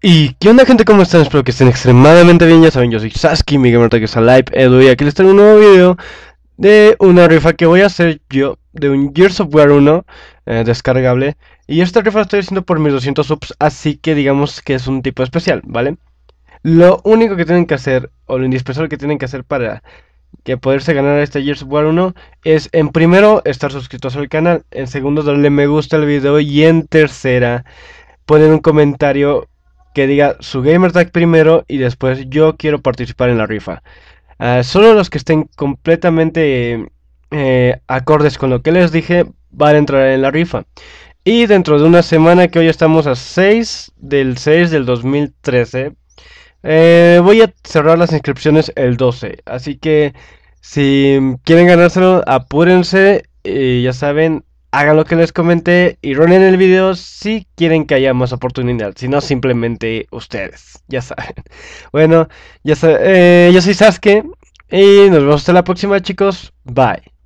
Y qué onda gente, ¿cómo están? Espero que estén extremadamente bien, ya saben, yo soy Sasuke, mi gamer que está live, Edu, y aquí les traigo un nuevo video de una rifa que voy a hacer yo, de un Gears of War 1 eh, descargable, y esta rifa la estoy haciendo por mis 200 subs, así que digamos que es un tipo especial, ¿vale? Lo único que tienen que hacer, o lo indispensable que tienen que hacer para que poderse ganar este Gears of War 1 es en primero estar suscritos al canal, en segundo darle me gusta al video y en tercera poner un comentario que diga su gamertag primero y después yo quiero participar en la rifa. Ah, solo los que estén completamente eh, acordes con lo que les dije van a entrar en la rifa. Y dentro de una semana, que hoy estamos a 6 del 6 del 2013, eh, voy a cerrar las inscripciones el 12. Así que si quieren ganárselo, apúrense. Y ya saben, hagan lo que les comenté y ronen el video si quieren que haya más oportunidad, si no simplemente ustedes, ya saben. Bueno, ya saben, eh, yo soy Sasuke y nos vemos hasta la próxima chicos, bye.